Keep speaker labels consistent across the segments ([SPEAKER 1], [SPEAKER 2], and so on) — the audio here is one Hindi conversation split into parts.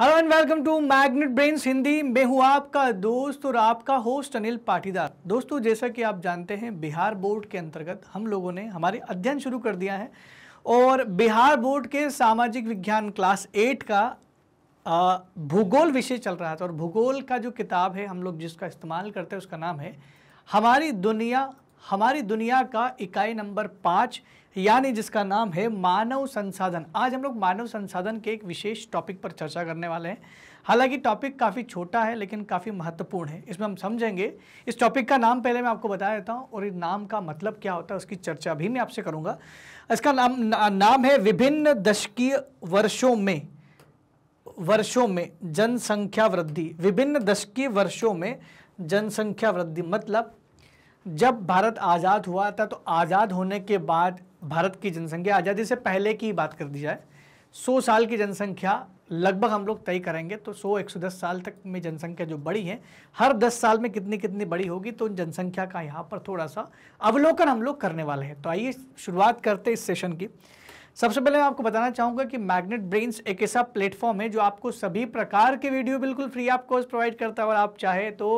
[SPEAKER 1] hello and welcome to magnet brains Hindi मैं हूँ आपका दोस्त और आपका होस्ट अनिल पाटीदार दोस्तों जैसा कि आप जानते हैं बिहार बोर्ड के अंतर्गत हम लोगों ने हमारे अध्ययन शुरू कर दिया है और बिहार बोर्ड के सामाजिक विज्ञान क्लास एट का भूगोल विषय चल रहा था और भूगोल का जो किताब है हम लोग जिसका इस्तेमाल करते हैं उसका नाम है हमारी दुनिया हमारी दुनिया का इकाई नंबर पाँच यानी जिसका नाम है मानव संसाधन आज हम लोग मानव संसाधन के एक विशेष टॉपिक पर चर्चा करने वाले हैं हालांकि टॉपिक काफ़ी छोटा है लेकिन काफ़ी महत्वपूर्ण है इसमें हम समझेंगे इस टॉपिक का नाम पहले मैं आपको बता देता हूँ और इस नाम का मतलब क्या होता है उसकी चर्चा भी मैं आपसे करूँगा इसका नाम नाम है विभिन्न दशकीय वर्षों में वर्षों में जनसंख्या वृद्धि विभिन्न दशकीय वर्षों में जनसंख्या वृद्धि मतलब जब भारत आज़ाद हुआ था तो आज़ाद होने के बाद भारत की जनसंख्या आज़ादी से पहले की बात कर दी जाए सौ साल की जनसंख्या लगभग हम लोग तय करेंगे तो 100 110 साल तक में जनसंख्या जो बड़ी है हर 10 साल में कितनी कितनी बड़ी होगी तो उन जनसंख्या का यहाँ पर थोड़ा सा अवलोकन हम लोग करने वाले हैं तो आइए शुरुआत करते हैं इस सेशन की सबसे पहले मैं आपको बताना चाहूंगा कि मैग्नेट ब्रेन्स एक ऐसा प्लेटफॉर्म है जो आपको सभी प्रकार के वीडियो बिल्कुल फ्री ऑफ कॉस्ट प्रोवाइड करता है और आप चाहे तो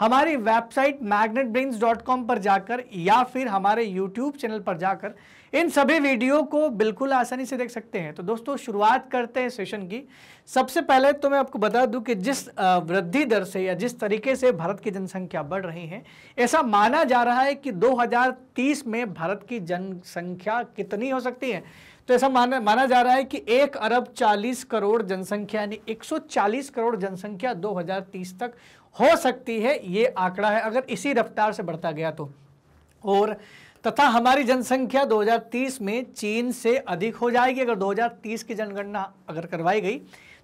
[SPEAKER 1] हमारी वेबसाइट मैग्नेट पर जाकर या फिर हमारे यूट्यूब चैनल पर जाकर इन सभी वीडियो को बिल्कुल आसानी से देख सकते हैं तो दोस्तों शुरुआत करते हैं सेशन की सबसे पहले तो मैं आपको बता दूं कि जिस वृद्धि दर से या जिस तरीके से भारत की जनसंख्या बढ़ रही है ऐसा माना जा रहा है कि 2030 में भारत की जनसंख्या कितनी हो सकती है तो ऐसा माना माना जा रहा है कि एक अरब चालीस करोड़ जनसंख्या यानी एक करोड़ जनसंख्या दो तक हो सकती है ये आंकड़ा है अगर इसी रफ्तार से बढ़ता गया तो और तथा हमारी जनसंख्या 2030 में चीन से अधिक हो जाएगी अगर 2030 की जनगणना अगर करवाई गई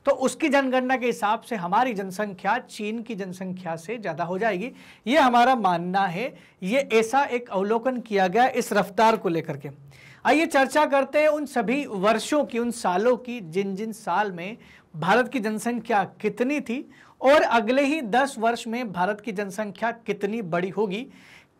[SPEAKER 1] तो उसकी जनगणना के हिसाब से हमारी जनसंख्या चीन की जनसंख्या से ज़्यादा हो जाएगी ये हमारा मानना है ये ऐसा एक अवलोकन किया गया इस रफ्तार को लेकर के आइए चर्चा करते हैं उन सभी वर्षों की उन सालों की जिन जिन साल में भारत की जनसंख्या कितनी थी और अगले ही दस वर्ष में भारत की जनसंख्या कितनी बड़ी होगी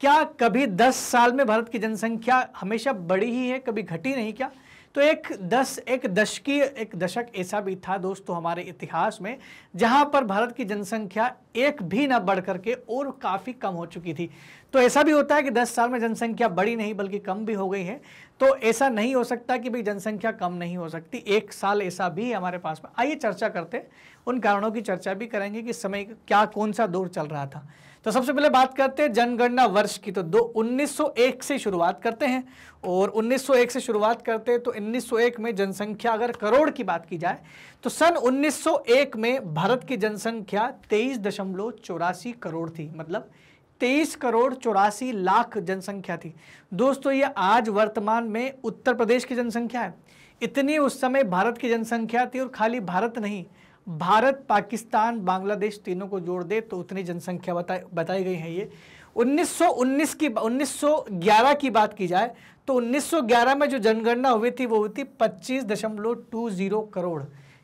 [SPEAKER 1] क्या कभी 10 साल में भारत की जनसंख्या हमेशा बढ़ी ही है कभी घटी नहीं क्या तो एक दस एक दशकीय एक दशक ऐसा भी था दोस्तों हमारे इतिहास में जहां पर भारत की जनसंख्या एक भी ना बढ़ करके और काफ़ी कम हो चुकी थी तो ऐसा भी होता है कि दस साल में जनसंख्या बढ़ी नहीं बल्कि कम भी हो गई है तो ऐसा नहीं हो सकता कि भाई जनसंख्या कम नहीं हो सकती एक साल ऐसा भी हमारे पास में आइए चर्चा करते उन कारणों की चर्चा भी करेंगे कि समय क्या कौन सा दौर चल रहा था तो सबसे पहले बात करते हैं जनगणना वर्ष की तो दो 1901 से शुरुआत करते हैं और 1901 से शुरुआत करते हैं तो 1901 में जनसंख्या अगर करोड़ की बात की जाए तो सन 1901 में भारत की जनसंख्या तेईस दशमलव चौरासी करोड़ थी मतलब तेईस करोड़ चौरासी लाख जनसंख्या थी दोस्तों ये आज वर्तमान में उत्तर प्रदेश की जनसंख्या है इतनी उस समय भारत की जनसंख्या थी और खाली भारत नहीं भारत पाकिस्तान बांग्लादेश तीनों को जोड़ दे तो उतनी जनसंख्या बता बताई गई है ये 1919 की 1911 की बात की जाए तो 1911 में जो जनगणना हुई थी वो हुई थी 25.20 करोड़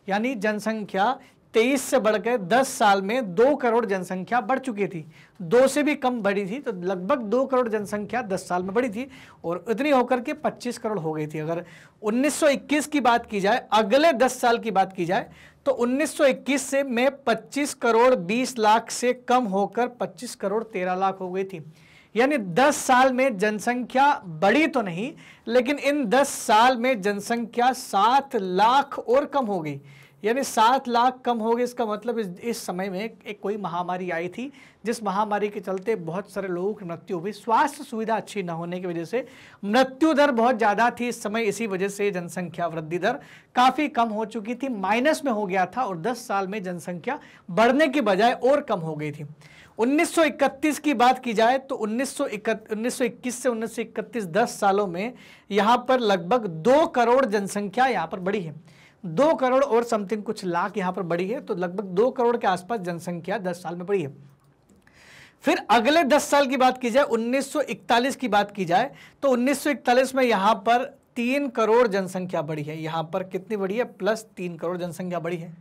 [SPEAKER 1] यानी जनसंख्या तेईस से बढ़कर दस साल में दो करोड़ जनसंख्या बढ़ चुकी थी दो से भी कम बढ़ी थी तो लगभग दो करोड़ जनसंख्या दस साल में बढ़ी थी और इतनी होकर के पच्चीस करोड़ हो गई थी अगर 1921 की बात की जाए अगले दस साल की बात की जाए तो 1921 से मैं 25 करोड़ 20 लाख से कम होकर 25 करोड़ 13 लाख हो गई थी यानी 10 साल में जनसंख्या बढ़ी तो नहीं लेकिन इन 10 साल में जनसंख्या 7 लाख और कम हो गई यानी सात लाख कम हो गए इसका मतलब इस, इस समय में एक कोई महामारी आई थी जिस महामारी के चलते बहुत सारे लोगों की मृत्यु हुई स्वास्थ्य सुविधा अच्छी न होने की वजह से मृत्यु दर बहुत ज़्यादा थी इस समय इसी वजह से जनसंख्या वृद्धि दर काफ़ी कम हो चुकी थी माइनस में हो गया था और दस साल में जनसंख्या बढ़ने के बजाय और कम हो गई थी 1931 की बात की जाए तो 1921 से 1931 10 सालों में यहाँ पर लगभग दो करोड़ जनसंख्या यहाँ पर बढ़ी है दो करोड़ और समथिंग कुछ लाख यहाँ पर बढ़ी है तो लगभग दो करोड़ के आसपास जनसंख्या दस साल में बढ़ी है फिर अगले दस साल की बात की जाए 1941 की बात की जाए तो 1941 में यहाँ पर तीन करोड़ जनसंख्या बढ़ी है यहाँ पर कितनी बढ़ी है प्लस तीन करोड़ जनसंख्या बढ़ी है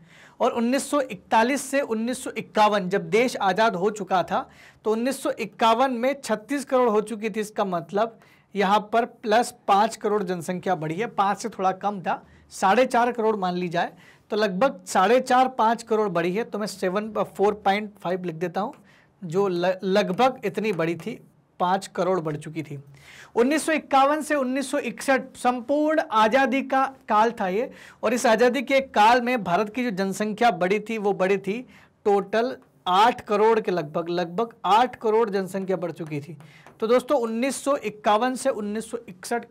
[SPEAKER 1] और 1941 से 1951 जब देश आज़ाद हो चुका था तो 1951 में 36 करोड़ हो चुकी थी इसका मतलब यहाँ पर प्लस पाँच करोड़ जनसंख्या बढ़ी है पाँच से थोड़ा कम था साढ़े चार करोड़ मान ली जाए तो लगभग साढ़े चार पाँच करोड़ बढ़ी है तो मैं सेवन फोर पॉइंट फाइव लिख देता हूँ जो लगभग इतनी बड़ी थी पाँच करोड़ बढ़ चुकी थी उन्नीस से उन्नीस संपूर्ण आज़ादी का काल था ये और इस आज़ादी के काल में भारत की जो जनसंख्या बढ़ी थी वो बढ़ी थी टोटल आठ करोड़ के लगभग लगभग आठ करोड़ जनसंख्या बढ़ चुकी थी तो दोस्तों उन्नीस से उन्नीस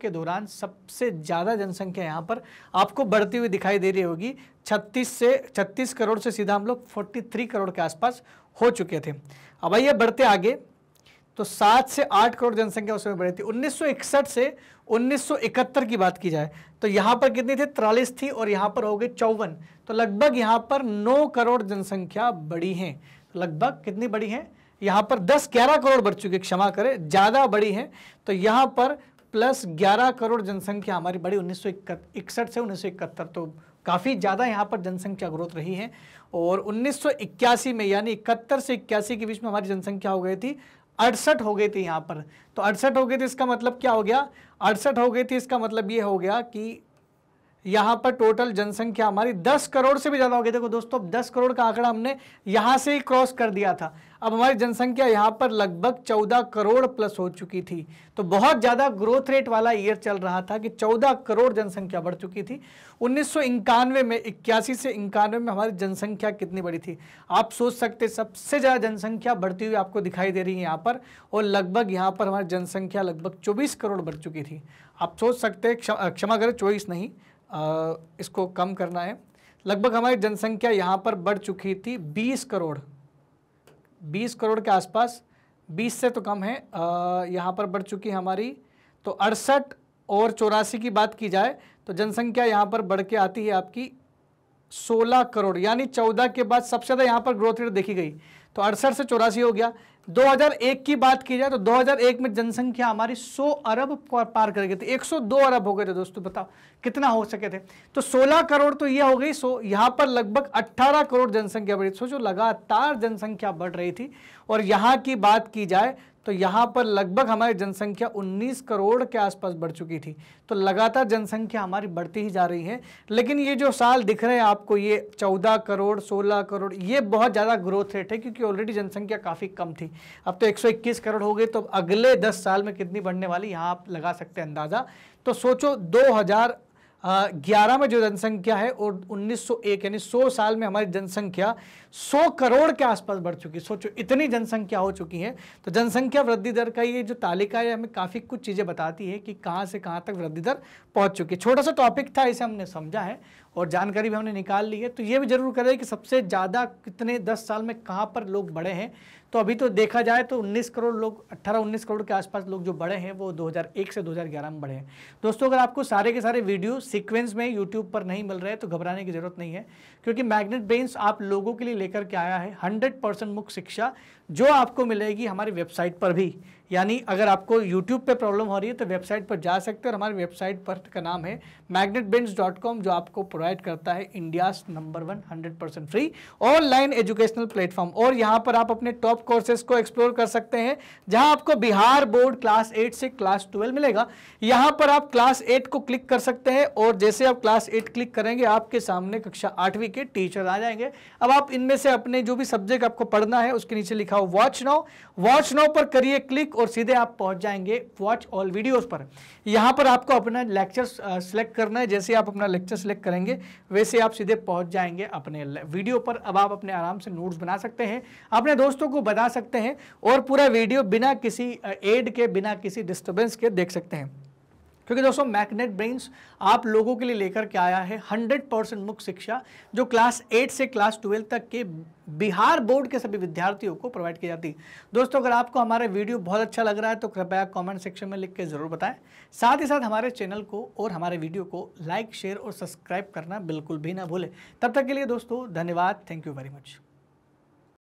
[SPEAKER 1] के दौरान सबसे ज़्यादा जनसंख्या यहाँ पर आपको बढ़ती हुई दिखाई दे रही होगी 36 से 36 करोड़ से सीधा हम लोग 43 करोड़ के आसपास हो चुके थे अब आइए बढ़ते आगे तो सात से आठ करोड़ जनसंख्या उसमें बढ़ी थी 1961 से 1971 की बात की जाए तो यहाँ पर कितनी थी तिरालीस थी और यहाँ पर हो गई चौवन तो लगभग यहाँ पर नौ करोड़ जनसंख्या बढ़ी है लगभग कितनी बड़ी है यहाँ पर 10-11 करोड़ बढ़ चुकी है क्षमा करें ज़्यादा बड़ी है तो यहाँ पर प्लस 11 करोड़ जनसंख्या हमारी बड़ी उन्नीस से उन्नीस तो काफ़ी ज़्यादा यहाँ पर जनसंख्या ग्रोथ रही है और उन्नीस में यानी इकहत्तर से इक्यासी के बीच में हमारी जनसंख्या हो गई थी अड़सठ हो गई थी यहाँ पर तो अड़सठ हो गई थी इसका मतलब क्या हो गया अड़सठ हो गई थी इसका मतलब ये हो गया कि यहाँ पर टोटल जनसंख्या हमारी 10 करोड़ से भी ज़्यादा हो गई देखो दोस्तों अब 10 करोड़ का आंकड़ा हमने यहाँ से ही क्रॉस कर दिया था अब हमारी जनसंख्या यहाँ पर लगभग 14 करोड़ प्लस हो चुकी थी तो बहुत ज़्यादा ग्रोथ रेट वाला ईयर चल रहा था कि 14 करोड़ जनसंख्या बढ़ चुकी थी उन्नीस में इक्यासी से इक्यानवे में हमारी जनसंख्या कितनी बड़ी थी आप सोच सकते सबसे ज़्यादा जनसंख्या बढ़ती हुई आपको दिखाई दे रही है यहाँ पर और लगभग यहाँ पर हमारी जनसंख्या लगभग चौबीस करोड़ बढ़ चुकी थी आप सोच सकते क्षमा करें चौबीस नहीं इसको कम करना है लगभग हमारी जनसंख्या यहाँ पर बढ़ चुकी थी 20 करोड़ 20 करोड़ के आसपास 20 से तो कम है यहाँ पर बढ़ चुकी हमारी तो अड़सठ और चौरासी की बात की जाए तो जनसंख्या यहाँ पर बढ़ के आती है आपकी 16 करोड़ यानी 14 के बाद सबसे ज़्यादा यहाँ पर ग्रोथ रेट देखी गई तो अड़सठ से चौरासी हो गया 2001 की बात की जाए तो 2001 में जनसंख्या हमारी 100 अरब पार कर गई थी 102 अरब हो गए थे दोस्तों बताओ कितना हो सके थे तो 16 करोड़ तो ये हो गई सो यहाँ पर लगभग 18 करोड़ जनसंख्या बढ़ी सोचो लगातार जनसंख्या बढ़ रही थी और यहाँ की बात की जाए तो यहाँ पर लगभग हमारी जनसंख्या 19 करोड़ के आसपास बढ़ चुकी थी तो लगातार जनसंख्या हमारी बढ़ती ही जा रही है लेकिन ये जो साल दिख रहे हैं आपको ये 14 करोड़ 16 करोड़ ये बहुत ज़्यादा ग्रोथ रेट है क्योंकि ऑलरेडी जनसंख्या काफ़ी कम थी अब तो 121 करोड़ हो गए तो अगले 10 साल में कितनी बढ़ने वाली यहाँ आप लगा सकते हैं अंदाज़ा तो सोचो 2011 में जो जनसंख्या है और 1901 यानी 100 साल में हमारी जनसंख्या 100 करोड़ के आसपास बढ़ चुकी है सोचो इतनी जनसंख्या हो चुकी है तो जनसंख्या वृद्धि दर का ये जो तालिका है हमें काफ़ी कुछ चीज़ें बताती है कि कहाँ से कहाँ तक वृद्धि दर पहुँच चुकी है छोटा सा टॉपिक था इसे हमने समझा है और जानकारी भी हमने निकाल ली है तो ये भी जरूर करें कि सबसे ज़्यादा कितने दस साल में कहाँ पर लोग बढ़े हैं तो अभी तो देखा जाए तो 19 करोड़ लोग 18-19 करोड़ के आसपास लोग जो बढ़े हैं वो 2001 से 2011 में बढ़े हैं दोस्तों अगर आपको सारे के सारे वीडियो सीक्वेंस में यूट्यूब पर नहीं मिल रहे तो घबराने की ज़रूरत नहीं है क्योंकि मैग्नेट ब्रेन्स आप लोगों के लिए लेकर के आया है हंड्रेड मुख्य शिक्षा जो आपको मिलेगी हमारी वेबसाइट पर भी यानी अगर आपको यूट्यूब पे प्रॉब्लम हो रही है तो वेबसाइट पर जा सकते हैं और हमारी वेबसाइट पर का नाम है कॉम जो आपको प्रोवाइड करता है India's number one hundred percent free online educational platform और यहाँ पर आप अपने टॉप कोर्सेज को एक्सप्लोर कर सकते हैं जहाँ आपको बिहार बोर्ड क्लास एट से क्लास ट्वेल्व मिलेगा यहाँ पर आप क्लास एट को क्लिक कर सकते हैं और जैसे आप क्लास एट क्लिक करेंगे आपके सामने कक्षा आठवीं के टीचर आ जाएंगे अब आप इनमें से अपने जो भी सब्जेक्ट आपको पढ़ना है उसके नीचे लिखा लिखा हो वॉच नाउ वॉच नाउ पर करिए क्लिक और सीधे आप पहुंच जाएंगे वॉच ऑल वीडियोस पर यहां पर आपको अपना लेक्चर सेलेक्ट करना है जैसे आप अपना लेक्चर सेलेक्ट करेंगे वैसे आप सीधे पहुंच जाएंगे अपने वीडियो पर अब आप अपने आराम से नोट्स बना सकते हैं अपने दोस्तों को बता सकते हैं और पूरा वीडियो बिना किसी एड के बिना किसी डिस्टर्बेंस के देख सकते हैं क्योंकि दोस्तों मैग्नेट ब्रेन्स आप लोगों के लिए लेकर के आया है 100 परसेंट मुख्य शिक्षा जो क्लास 8 से क्लास 12 तक के बिहार बोर्ड के सभी विद्यार्थियों को प्रोवाइड की जाती है दोस्तों अगर आपको हमारा वीडियो बहुत अच्छा लग रहा है तो कृपया कमेंट सेक्शन में लिख के ज़रूर बताएं साथ ही साथ हमारे चैनल को और हमारे वीडियो को लाइक शेयर और सब्सक्राइब करना बिल्कुल भी ना भूलें तब तक के लिए दोस्तों धन्यवाद थैंक यू वेरी मच